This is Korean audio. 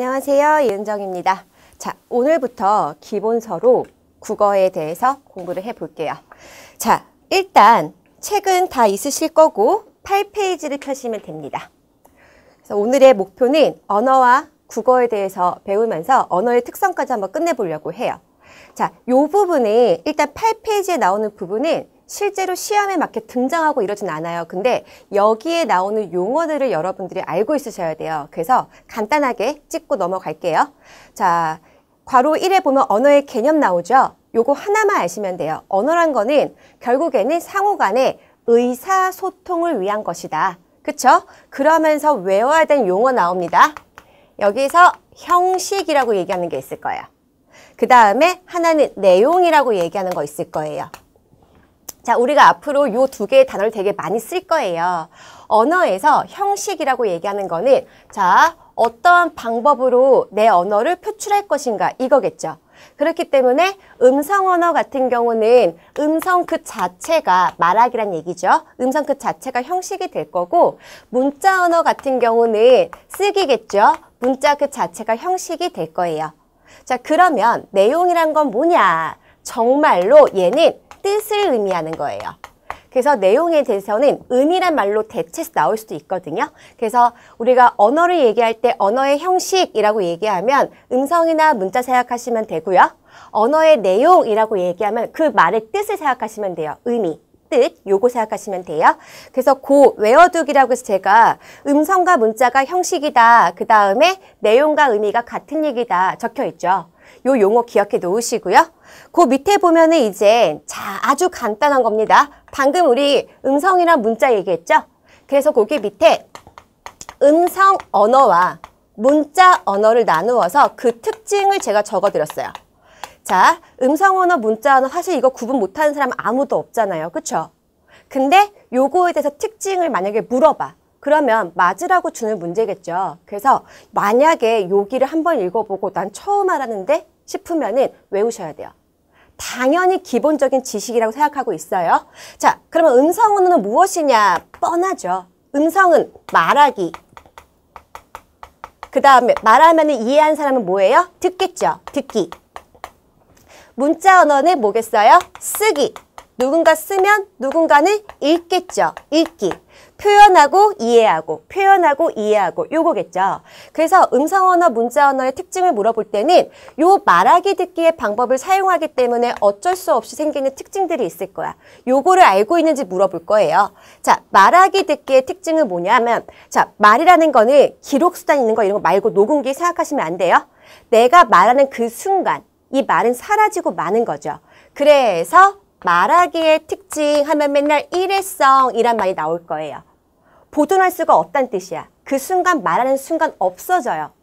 안녕하세요. 이은정입니다. 자, 오늘부터 기본서로 국어에 대해서 공부를 해볼게요. 자, 일단 책은 다 있으실 거고 8페이지를 펴시면 됩니다. 그래서 오늘의 목표는 언어와 국어에 대해서 배우면서 언어의 특성까지 한번 끝내보려고 해요. 자, 요 부분에 일단 8페이지에 나오는 부분은 실제로 시험에 맞게 등장하고 이러진 않아요. 근데 여기에 나오는 용어들을 여러분들이 알고 있으셔야 돼요. 그래서 간단하게 찍고 넘어갈게요. 자, 괄호 1에 보면 언어의 개념 나오죠? 요거 하나만 아시면 돼요. 언어란 거는 결국에는 상호 간의 의사소통을 위한 것이다. 그쵸? 그러면서 외워야 되는 용어 나옵니다. 여기서 형식이라고 얘기하는 게 있을 거예요. 그 다음에 하나는 내용이라고 얘기하는 거 있을 거예요. 자, 우리가 앞으로 요 두 개의 단어를 되게 많이 쓸 거예요. 언어에서 형식이라고 얘기하는 거는 자, 어떠한 방법으로 내 언어를 표출할 것인가 이거겠죠. 그렇기 때문에 음성 언어 같은 경우는 음성 그 자체가 말하기란 얘기죠. 음성 그 자체가 형식이 될 거고 문자 언어 같은 경우는 쓰기겠죠. 문자 그 자체가 형식이 될 거예요. 자 그러면 내용이란 건 뭐냐. 정말로 얘는 뜻을 의미하는 거예요. 그래서 내용에 대해서는 의미란 말로 대체해서 나올 수도 있거든요. 그래서 우리가 언어를 얘기할 때 언어의 형식이라고 얘기하면 음성이나 문자 생각하시면 되고요. 언어의 내용이라고 얘기하면 그 말의 뜻을 생각하시면 돼요. 의미. 뜻, 요거 생각하시면 돼요. 그래서 고 외워두기라고 해서 제가 음성과 문자가 형식이다. 그 다음에 내용과 의미가 같은 얘기다. 적혀 있죠. 요 용어 기억해 놓으시고요. 그 밑에 보면은 이제 자 아주 간단한 겁니다. 방금 우리 음성이랑 문자 얘기했죠? 그래서 거기 밑에 음성 언어와 문자 언어를 나누어서 그 특징을 제가 적어드렸어요. 자, 음성 언어, 문자 언어 사실 이거 구분 못하는 사람 아무도 없잖아요. 그렇죠 근데 요거에 대해서 특징을 만약에 물어봐. 그러면 맞으라고 주는 문제겠죠. 그래서 만약에 여기를 한번 읽어보고 난 처음 알았는데 싶으면은 외우셔야 돼요. 당연히 기본적인 지식이라고 생각하고 있어요. 자, 그러면 음성은 무엇이냐? 뻔하죠. 음성은 말하기. 그 다음에 말하면 이해한 사람은 뭐예요? 듣겠죠. 듣기. 문자 언어는 뭐겠어요? 쓰기. 누군가 쓰면 누군가는 읽겠죠. 읽기. 표현하고 이해하고 표현하고 이해하고 요거겠죠. 그래서 음성 언어, 문자 언어의 특징을 물어볼 때는 요 말하기 듣기의 방법을 사용하기 때문에 어쩔 수 없이 생기는 특징들이 있을 거야. 요거를 알고 있는지 물어볼 거예요. 자, 말하기 듣기의 특징은 뭐냐면 자, 말이라는 거는 기록 수단 있는 거 이런 거 말고 녹음기 생각하시면 안 돼요. 내가 말하는 그 순간 이 말은 사라지고 마는 거죠. 그래서 말하기의 특징 하면 맨날 일회성이란 말이 나올 거예요. 보존할 수가 없다는 뜻이야. 그 순간 말하는 순간 없어져요.